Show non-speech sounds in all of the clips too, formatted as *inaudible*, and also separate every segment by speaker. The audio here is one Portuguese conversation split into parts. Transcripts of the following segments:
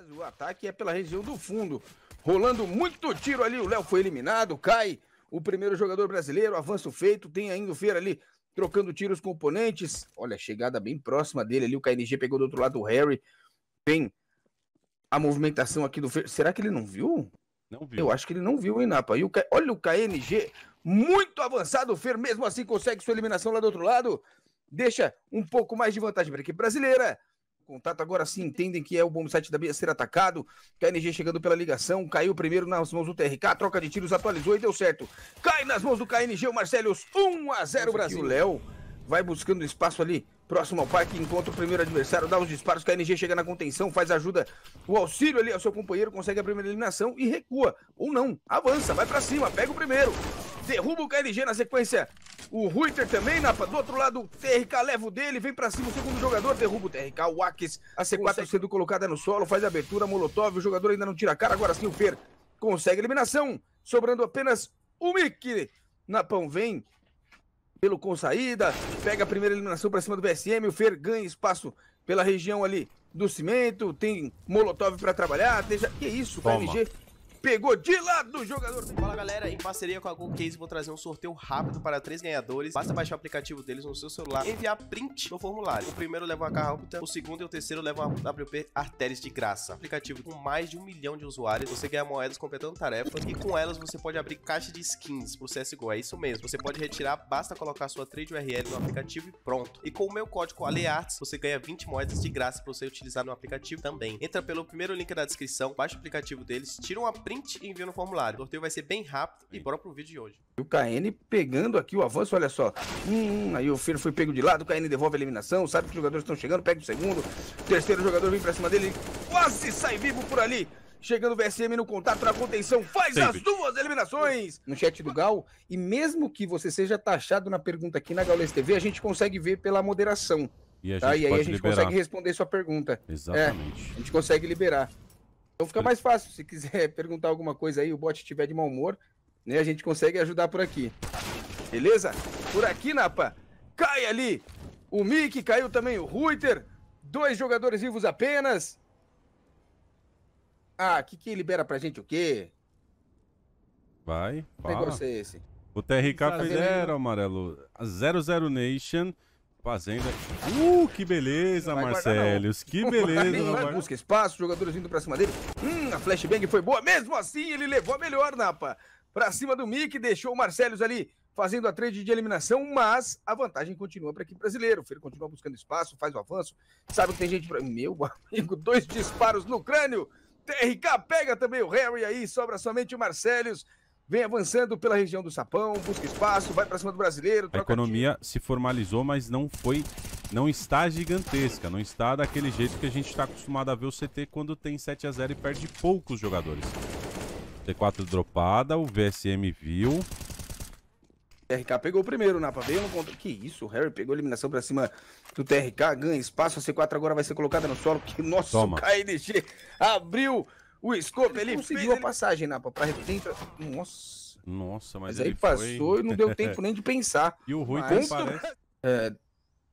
Speaker 1: Mas o ataque é pela região do fundo. Rolando muito tiro ali. O Léo foi eliminado, cai o primeiro jogador brasileiro. Avanço feito. Tem ainda o Feira ali trocando tiros com oponentes. Olha, chegada bem próxima dele ali. O KNG pegou do outro lado o Harry. Tem a movimentação aqui do Feira. Será que ele não viu? Não viu. Eu acho que ele não viu, hein, Napa? E o K... Olha o KNG muito avançado. O Fer mesmo assim consegue sua eliminação lá do outro lado. Deixa um pouco mais de vantagem para a equipe brasileira contato. Agora sim entendem que é o bom site da Bia ser atacado. KNG chegando pela ligação, caiu primeiro nas mãos do TRK, troca de tiros, atualizou e deu certo. Cai nas mãos do KNG, o Marcelo 1 a 0 Brasil. Léo vai buscando espaço ali. Próximo ao parque, encontra o primeiro adversário, dá os disparos, KNG chega na contenção, faz ajuda, o auxílio ali ao seu companheiro, consegue a primeira eliminação e recua. Ou não, avança, vai para cima, pega o primeiro, derruba o KNG na sequência, o Ruiter também, Napa. Do outro lado, o TRK leva o dele, vem pra cima o segundo jogador, derruba o TRK. O Akis, a C4 sendo colocada no solo, faz a abertura, Molotov. O jogador ainda não tira a cara. Agora sim, o Fer consegue eliminação, sobrando apenas o Mickey. Napão vem pelo com saída, pega a primeira eliminação pra cima do BSM. O Fer ganha espaço pela região ali do cimento, tem Molotov para trabalhar, deixa... que isso, KMG pegou de lado do jogador. Fala galera, em parceria com a Google Case, vou trazer um sorteio rápido para três ganhadores. Basta baixar o aplicativo deles no seu celular e enviar print no formulário. O primeiro leva uma carrapta, o segundo e o terceiro levam a WP Artéries de graça. Aplicativo com mais de um milhão de usuários, você ganha moedas completando tarefas e com elas você pode abrir caixa de skins pro CSGO, é isso mesmo. Você pode retirar, basta colocar sua trade URL no aplicativo e pronto. E com o meu código ALEARTS você ganha 20 moedas de graça para você utilizar no aplicativo também. Entra pelo primeiro link na descrição, baixa o aplicativo deles, tira uma print e envia no formulário. O sorteio vai ser bem rápido e bora pro vídeo de hoje. O KN pegando aqui o avanço, olha só. Hum, aí o Firo foi pego de lado, o KN devolve a eliminação, sabe que os jogadores estão chegando, pega o segundo. terceiro jogador vem pra cima dele, quase sai vivo por ali. Chegando o VSM no contato na contenção, faz as duas eliminações no chat do Gal. E mesmo que você seja taxado na pergunta aqui na Gaules TV, a gente consegue ver pela moderação. E, a tá? gente tá? e aí a gente liberar. consegue responder sua pergunta. É, Exatamente. É, a gente consegue liberar. Então fica mais fácil, se quiser *laughs* perguntar alguma coisa aí, o bot estiver de mau humor, né, a gente consegue ajudar por aqui. Beleza? Por aqui, Napa, cai ali! O Mickey caiu também, o Ruiter, dois jogadores vivos apenas. Ah, o que, que libera pra gente o quê?
Speaker 2: Vai, fala. Que negócio é esse? O TRK fizeram, amarelo, 00 Nation... Fazenda.
Speaker 1: Uh, que beleza, Marcelo. Que beleza. Mar... Busca espaço, jogadores vindo pra cima dele. Hum, a flashbang foi boa. Mesmo assim, ele levou a melhor, Napa. Pra cima do Mick, deixou o Marcelo ali fazendo a trade de eliminação, mas a vantagem continua para equipe brasileira. O Fer continua buscando espaço, faz o avanço. Sabe que tem gente pra... Meu amigo, dois disparos no crânio. TRK pega também o Harry aí, sobra somente o Marcelo vem avançando pela região do Sapão, busca espaço, vai para cima do brasileiro.
Speaker 2: A economia tiro. se formalizou, mas não foi. Não está gigantesca, não está daquele jeito que a gente está acostumado a ver o CT quando tem 7 a 0 e perde poucos jogadores. T4 dropada, o VSM viu.
Speaker 1: TRK pegou o primeiro, Napa veio no controle. Que isso, o Harry pegou a eliminação pra cima do TRK, ganha espaço. A C4 agora vai ser colocada no solo. Que nosso Toma. KNG abriu o Scope, ele, ele conseguiu fez, a ele... passagem, Napa, pra dentro. Nossa. Nossa, mas, mas aí passou foi... e não deu tempo nem de pensar. *laughs* E o Rui mas, parece... É,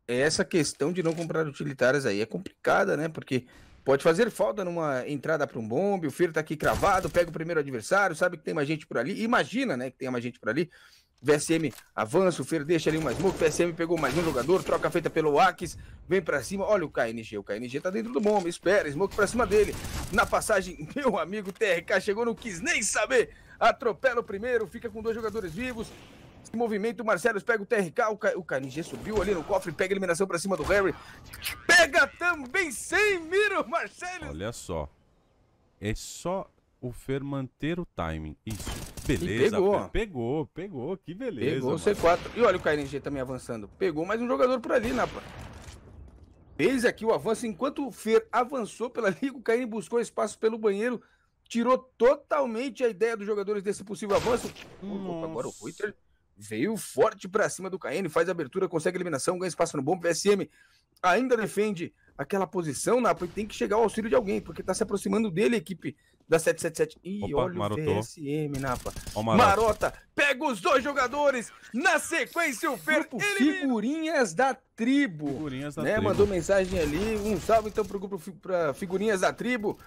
Speaker 1: é, essa questão de não comprar utilitárias aí é complicada, né? Porque pode fazer falta numa entrada para um bombe, o Firo tá aqui cravado, pega o primeiro adversário, sabe que tem mais gente por ali. Imagina, né, que tem mais gente por ali. VSM avança, o Fer deixa ali mais smoke, VSM pegou mais um jogador, troca feita pelo Aques, vem pra cima, olha o KNG, o KNG tá dentro do bombe, espera, smoke pra cima dele, na passagem, *laughs* meu amigo TRK chegou, não quis nem saber, atropela o primeiro, fica com dois jogadores vivos, esse movimento, o Marcelo pega o TRK, o, K, o KNG subiu ali no cofre, pega a eliminação pra cima do Harry, pega também sem mira Marcelo!
Speaker 2: Olha só, é só o Fer manter o timing. Isso. Beleza, pegou.
Speaker 1: pegou, pegou, que beleza. Pegou o C4. E olha o KNG também avançando. Pegou mais um jogador por ali, Napa. Fez aqui o avanço. Enquanto o Fer avançou pela liga, o KN buscou espaço pelo banheiro. Tirou totalmente a ideia dos jogadores desse possível avanço. agora o Ruiter veio forte para cima do KN, faz abertura, consegue eliminação, ganha espaço no bom. PSM ainda defende aquela posição, Napa, e tem que chegar ao auxílio de alguém, porque está se aproximando dele equipe da 777. Ih, olha marotou. Né, o VSM, Napa. marota. pega os dois jogadores. Na sequência, o Fer grupo Figurinhas da Tribo. Figurinhas da né? Tribo. Mandou mensagem ali. Um salve, então, pro grupo pra Figurinhas da Tribo.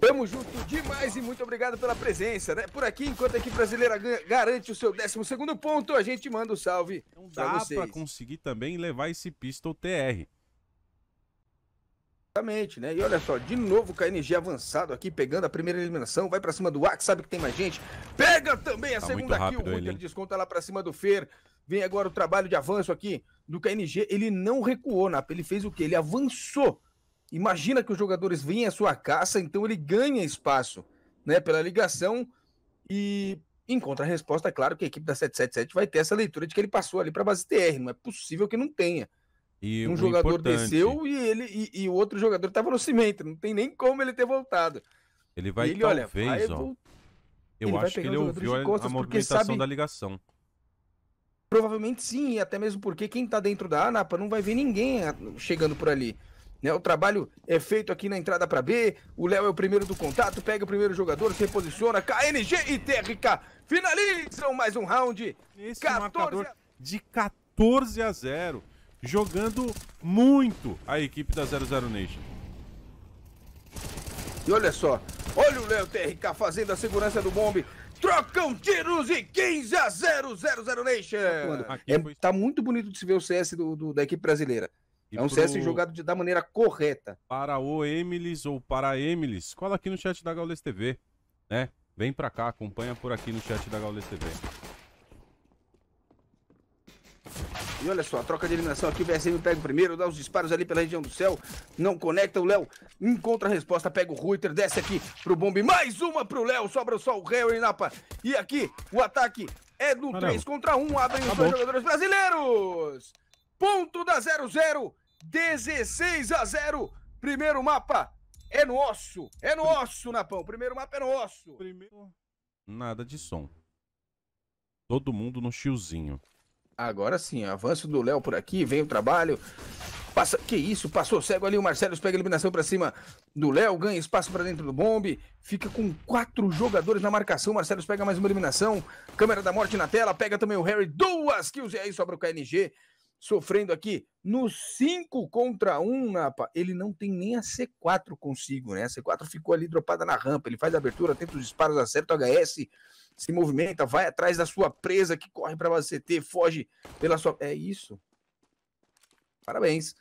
Speaker 1: Tamo junto demais e muito obrigado pela presença, né? Por aqui, enquanto a equipe brasileira garante o seu 12 ponto, a gente manda o um salve. Não dá pra, vocês. pra
Speaker 2: conseguir também levar esse
Speaker 1: pistol TR. Exatamente, né? E olha só, de novo com a avançado aqui, pegando a primeira eliminação, vai para cima do Ax, sabe que tem mais gente. Pega também a tá segunda aqui, o Hunter desconta lá para cima do Fer. Vem agora o trabalho de avanço aqui do KNG. Ele não recuou, né? Ele fez o quê? Ele avançou. Imagina que os jogadores vêm à sua caça, então ele ganha espaço, né? Pela ligação e encontra a resposta, é claro que a equipe da 777 vai ter essa leitura de que ele passou ali para base TR. Não é possível que não tenha.
Speaker 2: E um jogador importante... desceu
Speaker 1: e ele e, o outro jogador estava no cimento. Não tem nem como ele ter voltado. Ele vai ele, talvez, olha, vai, ó. Eu ele acho que ele ouviu a, a movimentação sabe... da ligação. Provavelmente sim, e até mesmo porque quem está dentro da ANAPA não vai ver ninguém ah, chegando por ali. Né? O trabalho é feito aqui na entrada para B, o Léo é o primeiro do contato, pega o primeiro jogador, se reposiciona, KNG e TRK finalizam mais um round. Esse 14 marcador de 14 a 0 jogando
Speaker 2: muito a equipe da 00 Nation.
Speaker 1: E olha só, olha o Léo TRK fazendo a segurança do bombe. Trocam tiros e 15 a 0, 00 Nation. Tá é, Tá muito bonito de se ver o CS do, do, da equipe brasileira. E é um pro... CS jogado de, da maneira correta. Para o Emilis ou para Emilis,
Speaker 2: cola aqui no chat da Gaules TV, né? Vem pra cá, acompanha por aqui no chat da Gaules TV.
Speaker 1: E olha só, a troca de eliminação aqui, o VSM pega o primeiro, dá os disparos ali pela região do céu, não conecta, o Léo encontra a resposta, pega o Ruiter, desce aqui pro bombe, mais uma pro Léo, sobra só o Harry Napa. E aqui, o ataque é do 3 contra 1, um, abrem os tá dois jogadores brasileiros. Ponto da 0-0, 16 a 0, primeiro mapa é no osso, é no osso, Napão, primeiro mapa é nosso. Primeiro...
Speaker 2: Nada de som. Todo mundo no chiozinho.
Speaker 1: Agora sim, avanço do Léo por aqui, vem o trabalho. Passa, que isso, passou cego ali, o Marcelo pega a eliminação para cima do Léo, ganha espaço para dentro do bombe, fica com quatro jogadores na marcação, Marcelo pega mais uma eliminação, câmera da morte na tela, pega também o Harry, duas kills, e aí sobra o KNG, sofrendo aqui no 5 contra 1, um, Napa. Ele não tem nem a C4 consigo, né? A C4 ficou ali dropada na rampa. Ele faz a abertura, tenta os disparos, acerta o HS, se movimenta, vai atrás da sua presa que corre para você ter, foge pela sua. É isso. Parabéns.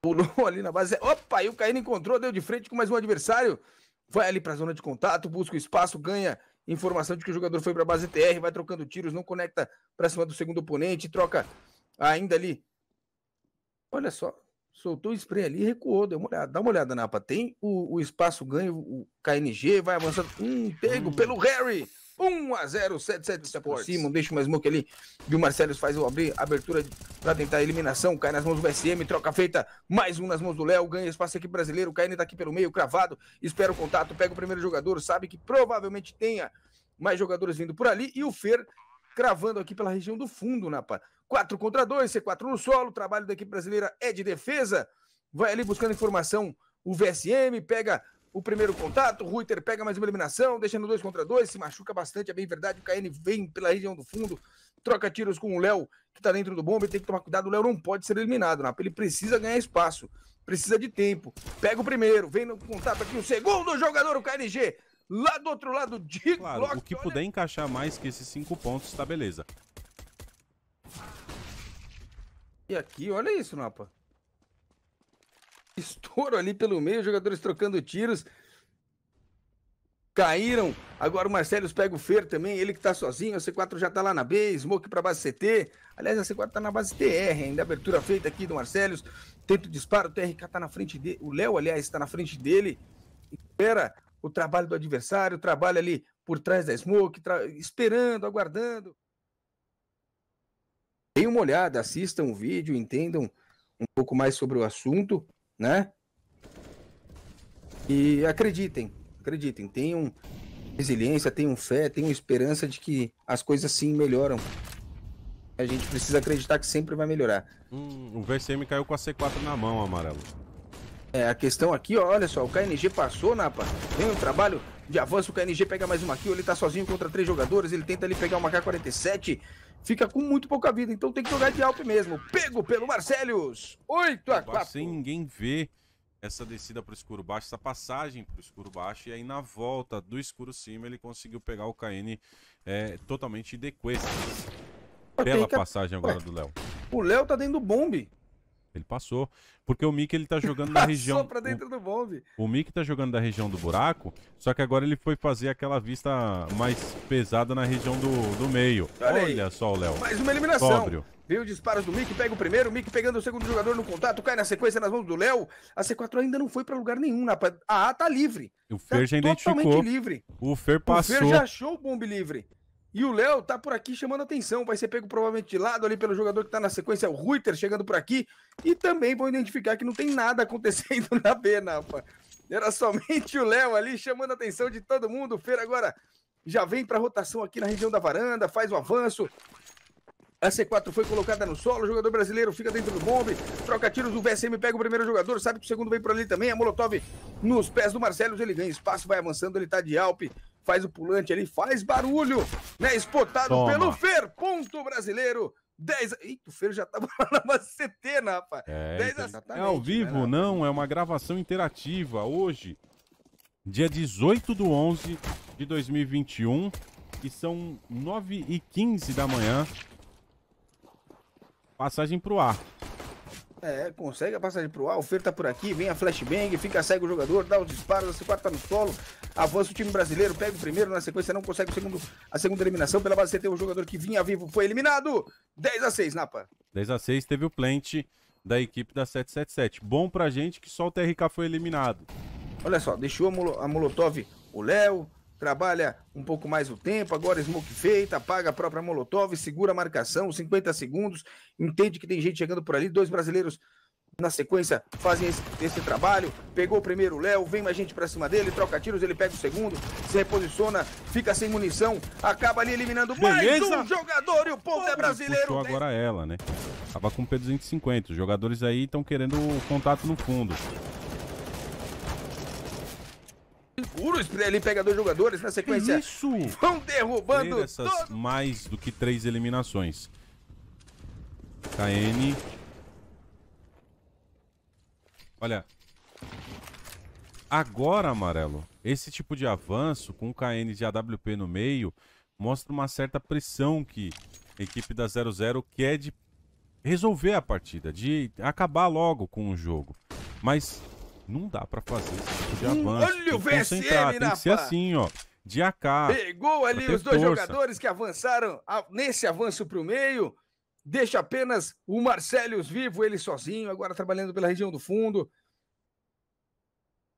Speaker 1: Pulou *laughs* ali na base. Opa, e o Caíno encontrou, deu de frente com mais um adversário. Vai ali para a zona de contato, busca o espaço, ganha informação de que o jogador foi para a base TR, vai trocando tiros, não conecta para cima do segundo oponente, troca Ainda ali. Olha só. Soltou o spray ali e recuou. Deu uma olhada. Dá uma olhada, Napa. Tem o, o espaço ganho, o KNG vai avançando. Um pego hum. pelo Harry. 1 a 0 7 se aproximam, deixa uma smoke ali. E o Marcelo faz o abrir, abertura para tentar a eliminação. Cai nas mãos do SM, troca feita. Mais um nas mãos do Léo. Ganha espaço aqui brasileiro. O KN tá aqui pelo meio, cravado. Espera o contato, pega o primeiro jogador. Sabe que provavelmente tenha mais jogadores vindo por ali. E o Fer cravando aqui pela região do fundo, Napa. 4 contra 2, C4 no solo, o trabalho da equipe brasileira é de defesa, vai ali buscando informação o VSM, pega o primeiro contato, o Ruiter pega mais uma eliminação, deixando 2 contra 2, se machuca bastante, é bem verdade, o KN vem pela região do fundo, troca tiros com o Léo, que tá dentro do bomba, tem que tomar cuidado, o Léo não pode ser eliminado, Napa, ele precisa ganhar espaço, precisa de tempo, pega o primeiro, vem no contato aqui, o segundo jogador, o KNG, lá do outro lado de claro, Glock, o que olha... puder encaixar mais que esses cinco pontos, tá beleza. E aqui, olha isso, Napa. Estouro ali pelo meio, jogadores trocando tiros. Caíram. Agora o Marcelo pega o Fer também, ele que tá sozinho. A C4 já tá lá na B, Smoke pra base CT. Aliás, a C4 tá na base TR ainda. Abertura feita aqui do Marcelo. Tento disparo, o TRK tá na frente dele. O Léo, aliás, tá na frente dele. Espera o trabalho do adversário, trabalha ali por trás da Smoke, tra... esperando, aguardando deem uma olhada, assistam o vídeo, entendam um pouco mais sobre o assunto, né? E acreditem, acreditem, tenham resiliência, tenham fé, tenham esperança de que as coisas sim melhoram. A gente precisa acreditar que sempre vai melhorar. Hum, o VCM caiu com a C4 na mão, amarelo. É, a questão aqui, ó, olha só, o KNG passou, Napa. Tem um trabalho de avanço, o KNG pega mais uma kill, ele tá sozinho contra três jogadores, ele tenta ali pegar uma K-47 fica com muito pouca vida, então tem que jogar de alto mesmo. Pego pelo Marcelius, 8 a 4. Sem
Speaker 2: ninguém ver essa descida para o escuro baixo, essa passagem para o escuro baixo, e aí na volta do escuro cima ele conseguiu pegar o KN é, totalmente de quest.
Speaker 1: Pela tá. passagem agora do Léo. O Léo tá dentro do bombe.
Speaker 2: Ele passou. Porque o Mickey ele tá jogando na região. pra dentro o, do bombe. O Mickey tá jogando da região do buraco, só que agora ele foi fazer aquela vista mais pesada na região do, do meio. Olha, Olha só o Léo. Mais uma eliminação. Sóbrio.
Speaker 1: os disparos do Mick, pega o primeiro, o Mick pegando o segundo jogador no contato, cai na sequência nas mãos do Léo. A C4 ainda não foi para lugar nenhum, na A tá livre.
Speaker 2: O tá Fer tá já identificou. Livre. O Fer passou. O Fer já
Speaker 1: achou o bombe livre. E o Léo tá por aqui chamando atenção. Vai ser pego provavelmente de lado ali pelo jogador que tá na sequência, o Ruiter, chegando por aqui. E também vão identificar que não tem nada *laughs* acontecendo na B, Napa. Né, Era somente o Léo ali chamando a atenção de todo mundo. O Feira agora já vem para rotação aqui na região da varanda, faz o avanço. A C4 foi colocada no solo, o jogador brasileiro fica dentro do bombe, troca tiros, o VSM pega o primeiro jogador, sabe que o segundo vem por ali também, a Molotov nos pés do Marcelo, ele ganha espaço, vai avançando, ele tá de Alpe, faz o pulante ali, faz barulho, né? Espotado Toma. pelo Fer, ponto brasileiro. 10. Eita, o Fer já tava *laughs* na macetena, rapaz. É, 10 então, é ao né,
Speaker 2: vivo, né? não, é uma gravação interativa. Hoje, dia 18 do 11 de 2021, e são 9 e 15 da manhã. Passagem pro ar.
Speaker 1: É, consegue a passagem pro ar, o Fer tá por aqui, vem a flashbang, fica cego o jogador, dá os disparos, a quarta tá no solo, avança o time brasileiro, pega o primeiro, na sequência não consegue o segundo, a segunda eliminação, pela base tem um jogador que vinha vivo foi eliminado, 10 a 6 Napa.
Speaker 2: 10 a 6 teve o plant da equipe da 777, bom pra gente que só o TRK foi eliminado. Olha só,
Speaker 1: deixou a, Mol a Molotov o Léo, trabalha um pouco mais o tempo, agora smoke feita, apaga a própria Molotov, segura a marcação, 50 segundos, entende que tem gente chegando por ali, dois brasileiros na sequência fazem esse, esse trabalho, pegou o primeiro Léo, vem mais gente para cima dele, troca tiros, ele pega o segundo, se reposiciona, fica sem munição, acaba ali eliminando Beleza. mais um jogador e o ponto é brasileiro.
Speaker 2: Puxou né? agora ela, né? Tava com P250, os jogadores aí estão querendo o contato no fundo
Speaker 1: escuro, ali pega dois jogadores na sequência. Isso! Vão derrubando essas
Speaker 2: todo... mais do que três eliminações. KN. Olha. Agora, amarelo, esse tipo de avanço com o KN de AWP no meio mostra uma certa pressão que a equipe da 00 quer de resolver a partida, de acabar logo com o jogo. Mas não dá pra fazer esse tipo de hum, avanço. Olha o VSM, rapaz! Tem que ser assim, ó de AK. Pegou ali os dois força. jogadores
Speaker 1: que avançaram nesse avanço para o meio. Deixa apenas o Marcelius vivo, ele sozinho, agora trabalhando pela região do fundo.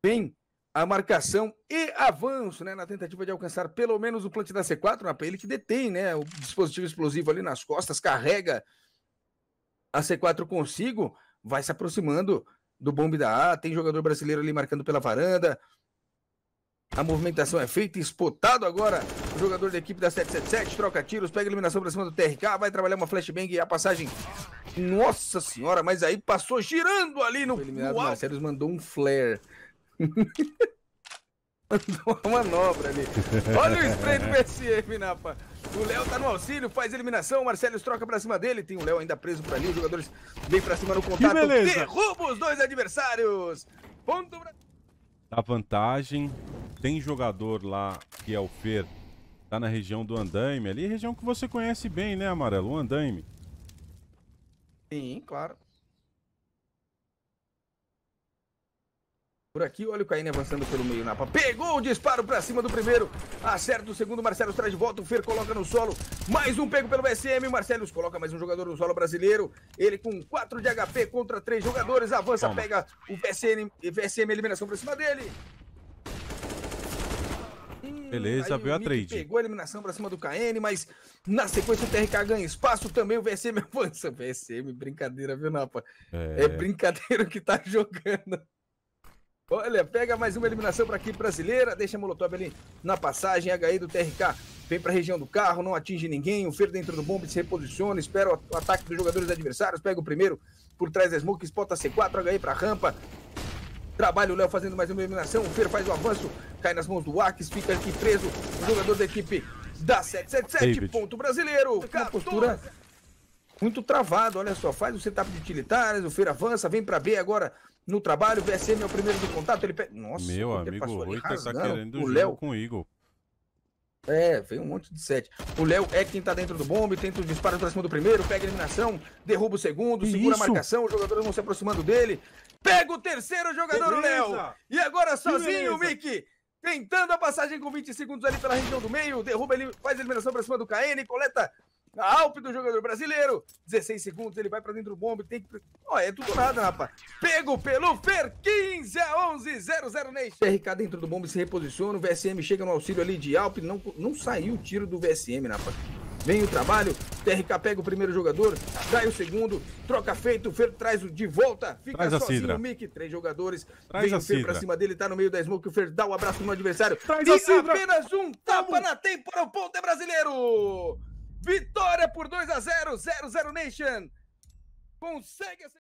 Speaker 1: Bem, a marcação e avanço, né? Na tentativa de alcançar pelo menos o plant da C4, na ele que detém, né? O dispositivo explosivo ali nas costas, carrega a C4 consigo, vai se aproximando do bombe da A, tem jogador brasileiro ali marcando pela varanda. A movimentação é feita, espotado agora o jogador da equipe da 777, troca tiros, pega eliminação pra cima do TRK, vai trabalhar uma flashbang e a passagem. Nossa senhora, mas aí passou girando ali no. O eliminado Marcelo mandou um flare. *laughs* Mandou uma manobra ali. Olha o spray do PSM, Napa. O Léo tá no auxílio, faz eliminação. O Marcelo troca pra cima dele. Tem o Léo ainda preso pra ali. Os jogadores vêm pra cima no contato. Derruba os dois adversários. Ponto Brasil.
Speaker 2: Dá vantagem. Tem jogador lá que é o Fer. Tá na região do andaime ali. Região que você conhece bem, né, Amarelo? O andaime.
Speaker 1: Sim, claro. Por aqui, olha o Caíne avançando pelo meio. Napa pegou o disparo para cima do primeiro. Acerta o segundo. Marcelo traz de volta. O Fer coloca no solo. Mais um pego pelo SM. Marcelo coloca mais um jogador no solo brasileiro. Ele com 4 de HP contra 3 jogadores. Avança, Toma. pega o VSM. VSM eliminação para cima dele.
Speaker 2: Beleza, aí veio a trade.
Speaker 1: Pegou a eliminação pra cima do KN, mas na sequência o TRK ganha espaço também. O VSM *laughs* avança. VSM, brincadeira, viu, Napa? É, é brincadeira *laughs* que tá jogando. Olha, pega mais uma eliminação para aqui brasileira, deixa a Molotov ali na passagem, HE do TRK vem para a região do carro, não atinge ninguém, o Fer dentro do bombe se reposiciona, espera o ataque dos jogadores adversários, pega o primeiro por trás da Smoke, espota C4, HE para a rampa, trabalha o Léo fazendo mais uma eliminação, o Fer faz o avanço, cai nas mãos do Ax, fica aqui preso, o jogador da equipe da 777, ponto brasileiro, uma postura muito travado. Olha só, faz o setup de utilitários o Feira avança, vem para B agora no trabalho. O VSM é o primeiro de contato. Ele pega. Nossa,
Speaker 2: meu tá o amigo tá querendo o Léo com o Eagle.
Speaker 1: É, veio um monte de sete. O Léo é quem tá dentro do bombe, tenta o disparo pra cima do primeiro, pega a eliminação, derruba o segundo, segura Isso. a marcação, os jogadores vão se aproximando dele. Pega o terceiro jogador, o Léo! E agora sozinho, o Mickey! Tentando a passagem com 20 segundos ali pela região do meio, derruba ele, faz a eliminação pra cima do KN, coleta a Alp do jogador brasileiro. 16 segundos, ele vai pra dentro do bombe. Tem que. Ó, é tudo nada, rapaz. Pego pelo Fer 15 a 11, 0 0 neixe. RK dentro do bombe se reposiciona. O VSM chega no auxílio ali de Alp. Não, não saiu o tiro do VSM, rapaz. Vem o trabalho, TRK pega o primeiro jogador, sai o segundo, troca feito, o Fer traz o de volta, fica traz sozinho o Mick, três jogadores, traz vem o Fer pra cima dele, tá no meio da smoke, o Fer dá o um abraço no adversário, traz e apenas um tá tapa na temporada o ponto é brasileiro! Vitória por 2 a 0 0-0 Nation. Consegue